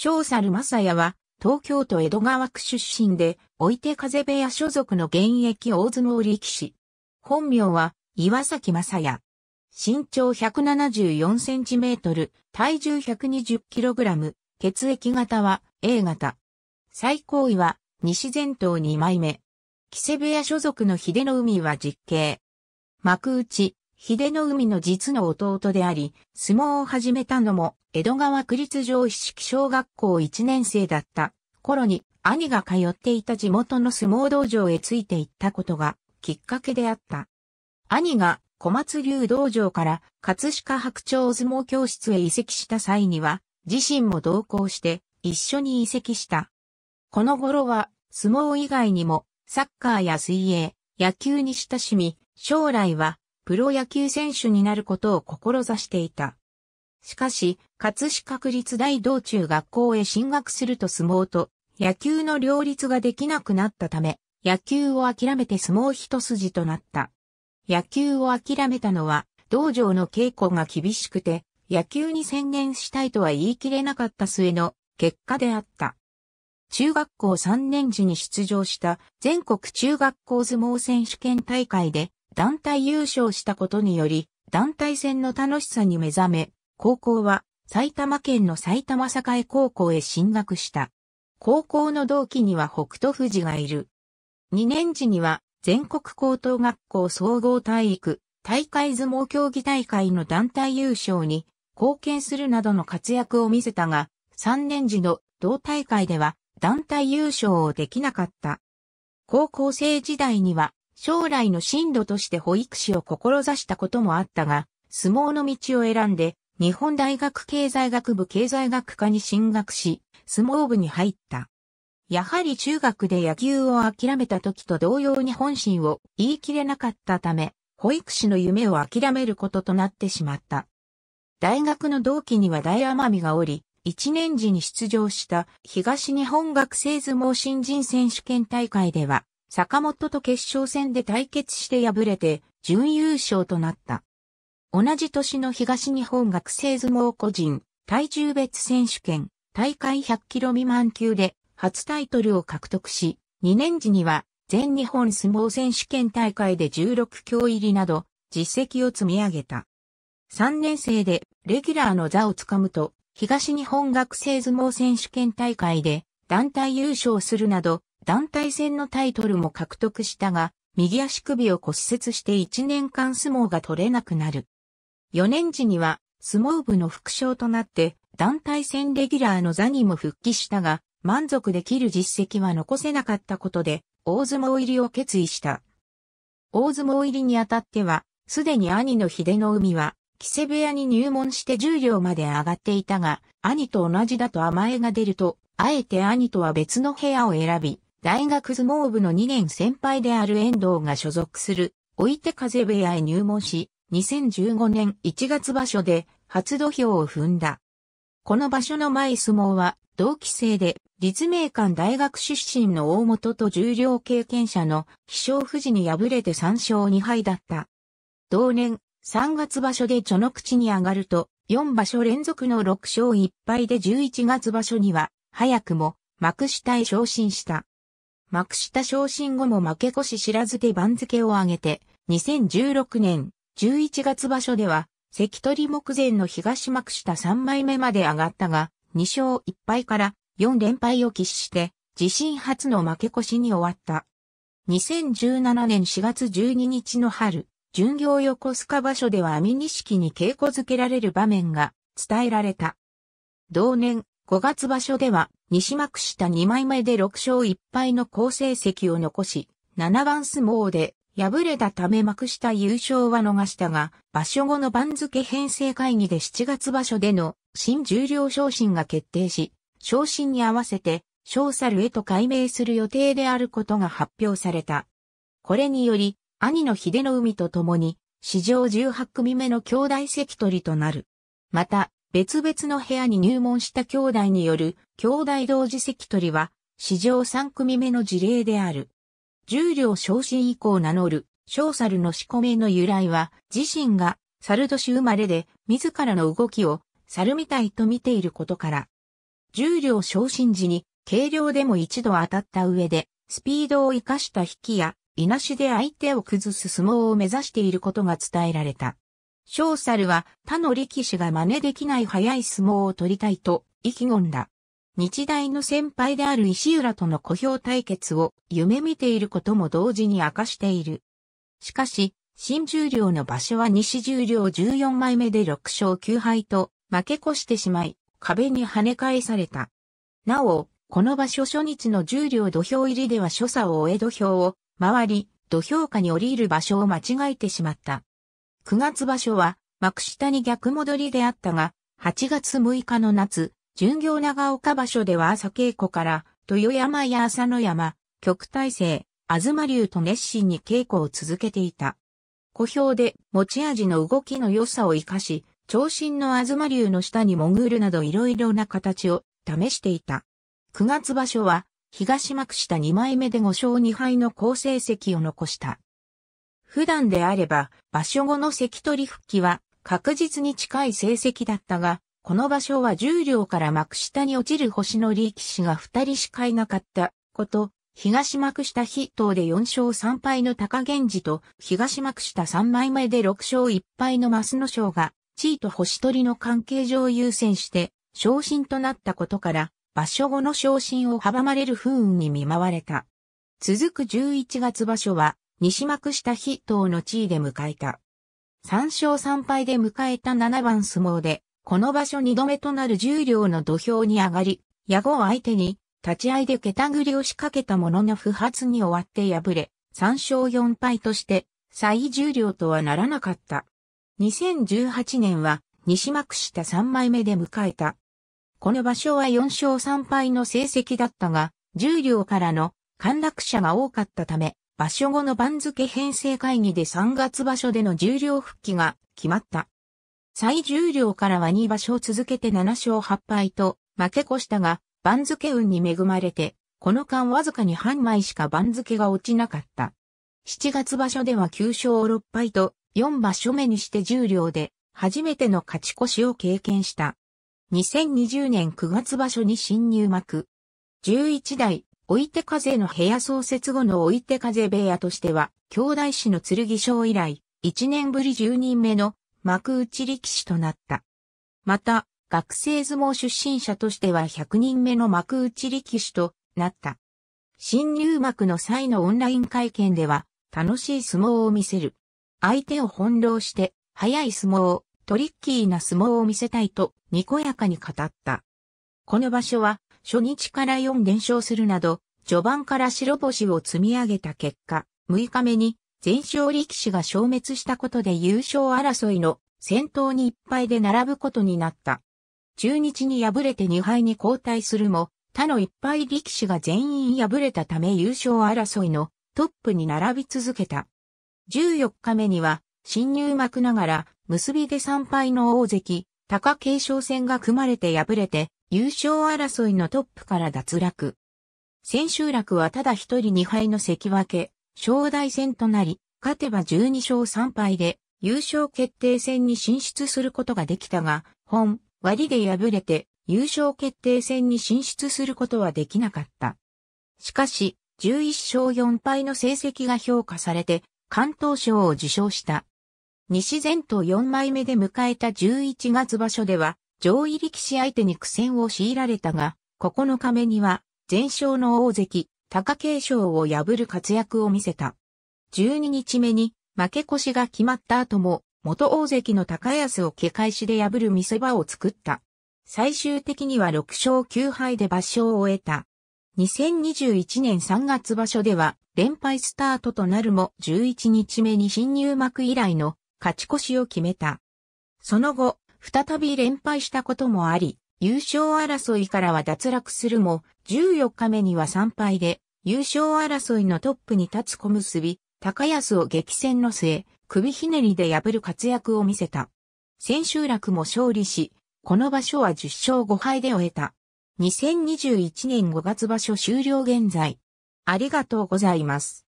小猿正也は、東京都江戸川区出身で、おいて風部屋所属の現役大相撲力士。本名は、岩崎正也。身長174センチメートル、体重120キログラム、血液型は A 型。最高位は、西前頭2枚目。木瀬部屋所属の秀の海は実刑。幕内、秀の海の実の弟であり、相撲を始めたのも、江戸川区立上一式小学校1年生だった頃に、兄が通っていた地元の相撲道場へついて行ったことが、きっかけであった。兄が小松流道場から葛飾白鳥相撲教室へ移籍した際には、自身も同行して一緒に移籍した。この頃は相撲以外にもサッカーや水泳、野球に親しみ、将来はプロ野球選手になることを志していた。しかし、葛飾区立大道中学校へ進学すると相撲と野球の両立ができなくなったため、野球を諦めて相撲一筋となった。野球を諦めたのは、道場の稽古が厳しくて、野球に専念したいとは言い切れなかった末の結果であった。中学校3年時に出場した全国中学校相撲選手権大会で団体優勝したことにより、団体戦の楽しさに目覚め、高校は埼玉県の埼玉栄高校へ進学した。高校の同期には北斗富士がいる。2年時には全国高等学校総合体育、大会相撲競技大会の団体優勝に貢献するなどの活躍を見せたが、3年時の同大会では団体優勝をできなかった。高校生時代には将来の進路として保育士を志したこともあったが、相撲の道を選んで、日本大学経済学部経済学科に進学し、相撲部に入った。やはり中学で野球を諦めた時と同様に本心を言い切れなかったため、保育士の夢を諦めることとなってしまった。大学の同期には大奄美がおり、一年時に出場した東日本学生相撲新人選手権大会では坂本と決勝戦で対決して敗れて準優勝となった。同じ年の東日本学生相撲個人体重別選手権大会100キロ未満級で初タイトルを獲得し、2年時には全日本相撲選手権大会で16強入りなど実績を積み上げた。3年生でレギュラーの座をつかむと東日本学生相撲選手権大会で団体優勝するなど団体戦のタイトルも獲得したが、右足首を骨折して1年間相撲が取れなくなる。4年時には相撲部の副将となって団体戦レギュラーの座にも復帰したが、満足できる実績は残せなかったことで、大相撲入りを決意した。大相撲入りにあたっては、すでに兄の秀の海は、木瀬部屋に入門して重量まで上がっていたが、兄と同じだと甘えが出ると、あえて兄とは別の部屋を選び、大学相撲部の2年先輩である遠藤が所属する、いて風部屋へ入門し、2015年1月場所で初土俵を踏んだ。この場所の前相撲は、同期生で、立命館大学出身の大本と重量経験者の気象富士に敗れて3勝2敗だった。同年、3月場所で序の口に上がると、4場所連続の6勝1敗で11月場所には、早くも幕下へ昇進した。幕下昇進後も負け越し知らずで番付を上げて、2016年11月場所では、関取目前の東幕下3枚目まで上がったが、2勝1敗から4連敗を喫して、自身初の負け越しに終わった。2017年4月12日の春、巡業横須賀場所では網錦に稽古づけられる場面が伝えられた。同年5月場所では、西幕下2枚目で6勝1敗の好成績を残し、7番相撲で敗れたため幕下優勝は逃したが、場所後の番付編成会議で7月場所での新十両昇進が決定し、昇進に合わせて、小猿へと改名する予定であることが発表された。これにより、兄の秀の海と共に、史上18組目の兄弟関取となる。また、別々の部屋に入門した兄弟による兄弟同時席取りは史上3組目の事例である。重量昇進以降名乗る小猿の仕込みの由来は自身が猿年生まれで自らの動きを猿みたいと見ていることから。重量昇進時に軽量でも一度当たった上でスピードを生かした引きやいなしで相手を崩す相撲を目指していることが伝えられた。小猿は他の力士が真似できない速い相撲を取りたいと意気込んだ。日大の先輩である石浦との小兵対決を夢見ていることも同時に明かしている。しかし、新十両の場所は西十両14枚目で6勝9敗と負け越してしまい、壁に跳ね返された。なお、この場所初日の十両土俵入りでは所作を終え土俵を回り、土俵下に降りる場所を間違えてしまった。9月場所は幕下に逆戻りであったが、8月6日の夏、巡業長岡場所では朝稽古から、豊山や浅野山、極大成、東龍と熱心に稽古を続けていた。小兵で持ち味の動きの良さを活かし、長身の東龍の下に潜るなど色々な形を試していた。9月場所は、東幕下2枚目で5勝2敗の好成績を残した。普段であれば、場所後の関取復帰は確実に近い成績だったが、この場所は重量から幕下に落ちる星の力士が二人しかいなかったこと、東幕下筆頭で4勝3敗の高源氏と、東幕下3枚目で6勝1敗の増野将が、地位と星取りの関係上優先して、昇進となったことから、場所後の昇進を阻まれる不運に見舞われた。続く11月場所は、西幕下筆頭の地位で迎えた。3勝3敗で迎えた7番相撲で、この場所2度目となる十両の土俵に上がり、矢後相手に、立ち合いで桁繰りを仕掛けたものの不発に終わって敗れ、3勝4敗として、最重量とはならなかった。2018年は、西幕下3枚目で迎えた。この場所は4勝3敗の成績だったが、重量からの陥落者が多かったため、場所後の番付編成会議で3月場所での重量復帰が決まった。最重量からは2場所続けて7勝8敗と負け越したが、番付運に恵まれて、この間わずかに半枚しか番付が落ちなかった。7月場所では9勝6敗と、4場所目にして重量で、初めての勝ち越しを経験した。2020年9月場所に新入幕。11代おいて風の部屋創設後のおいて風部屋としては、兄弟子の剣将以来、1年ぶり10人目の幕内力士となった。また、学生相撲出身者としては100人目の幕内力士となった。新入幕の際のオンライン会見では、楽しい相撲を見せる。相手を翻弄して、速い相撲を、トリッキーな相撲を見せたいと、にこやかに語った。この場所は、初日から4連勝するなど、序盤から白星を積み上げた結果、6日目に全勝力士が消滅したことで優勝争いの先頭にいっぱいで並ぶことになった。中日に敗れて2敗に交代するも、他のぱい力士が全員敗れたため優勝争いのトップに並び続けた。14日目には、新入幕ながら、結びで3敗の大関、貴景勝戦が組まれて敗れて、優勝争いのトップから脱落。千秋楽はただ一人二敗の関脇、正代戦となり、勝てば12勝3敗で優勝決定戦に進出することができたが、本、割で敗れて優勝決定戦に進出することはできなかった。しかし、11勝4敗の成績が評価されて、関東賞を受賞した。西前と4枚目で迎えた11月場所では、上位力士相手に苦戦を強いられたが、9日目には、全勝の大関、貴景勝を破る活躍を見せた。12日目に、負け越しが決まった後も、元大関の高安を蹴返しで破る見せ場を作った。最終的には6勝9敗で場所を終えた。2021年3月場所では、連敗スタートとなるも11日目に新入幕以来の勝ち越しを決めた。その後、再び連敗したこともあり、優勝争いからは脱落するも、14日目には3敗で、優勝争いのトップに立つ小結び、高安を激戦の末、首ひねりで破る活躍を見せた。千秋楽も勝利し、この場所は10勝5敗で終えた。2021年5月場所終了現在。ありがとうございます。